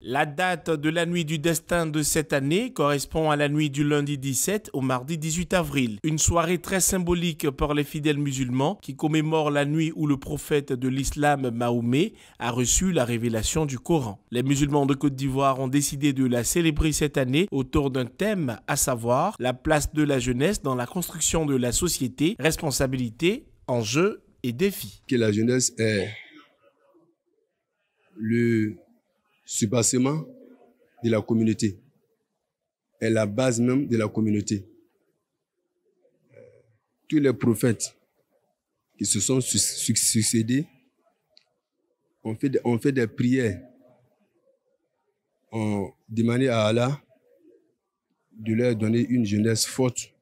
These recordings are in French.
La date de la nuit du destin de cette année correspond à la nuit du lundi 17 au mardi 18 avril, une soirée très symbolique pour les fidèles musulmans qui commémore la nuit où le prophète de l'islam Mahomet a reçu la révélation du Coran. Les musulmans de Côte d'Ivoire ont décidé de la célébrer cette année autour d'un thème, à savoir la place de la jeunesse dans la construction de la société, responsabilité, enjeux et défis. Que la jeunesse est le Subassement de la communauté est la base même de la communauté. Euh, tous les prophètes qui se sont succédés ont fait, des, fait des prières, ont demandé à Allah de leur donner une jeunesse forte,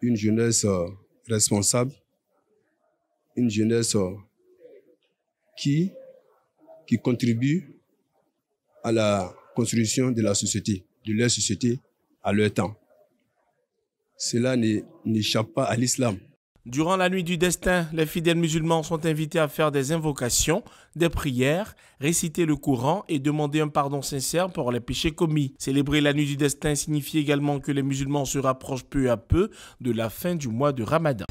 une jeunesse euh, responsable, une jeunesse euh, qui, qui contribue à la construction de la société, de leur société à leur temps. Cela n'échappe pas à l'islam. Durant la nuit du destin, les fidèles musulmans sont invités à faire des invocations, des prières, réciter le courant et demander un pardon sincère pour les péchés commis. Célébrer la nuit du destin signifie également que les musulmans se rapprochent peu à peu de la fin du mois de Ramadan.